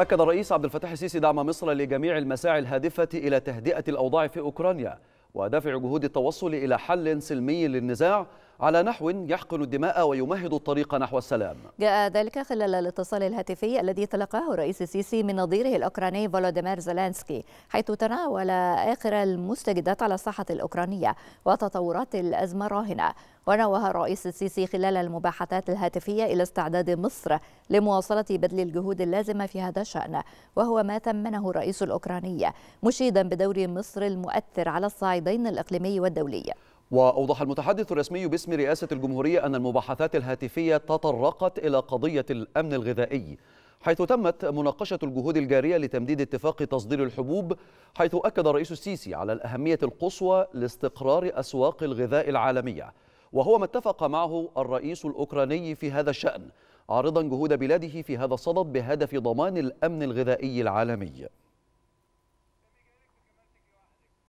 أكد الرئيس عبد الفتاح السيسي دعم مصر لجميع المساعي الهادفة إلى تهدئة الأوضاع في أوكرانيا ودفع جهود التوصل إلى حل سلمي للنزاع على نحو يحقن الدماء ويمهد الطريق نحو السلام جاء ذلك خلال الاتصال الهاتفي الذي تلقاه الرئيس السيسي من نظيره الأوكراني فولوديمير زلانسكي حيث تناول آخر المستجدات على الساحة الأوكرانية وتطورات الأزمة الراهنة ونوه الرئيس السيسي خلال المباحثات الهاتفية إلى استعداد مصر لمواصلة بذل الجهود اللازمة في هذا الشأن وهو ما ثمنه الرئيس الأوكراني مشيدا بدور مصر المؤثر على الصعيدين الإقليمي والدولي وأوضح المتحدث الرسمي باسم رئاسة الجمهورية أن المباحثات الهاتفية تطرقت إلى قضية الأمن الغذائي حيث تمت مناقشة الجهود الجارية لتمديد اتفاق تصدير الحبوب حيث أكد الرئيس السيسي على الأهمية القصوى لاستقرار أسواق الغذاء العالمية وهو ما اتفق معه الرئيس الأوكراني في هذا الشأن عارضا جهود بلاده في هذا الصدد بهدف ضمان الأمن الغذائي العالمي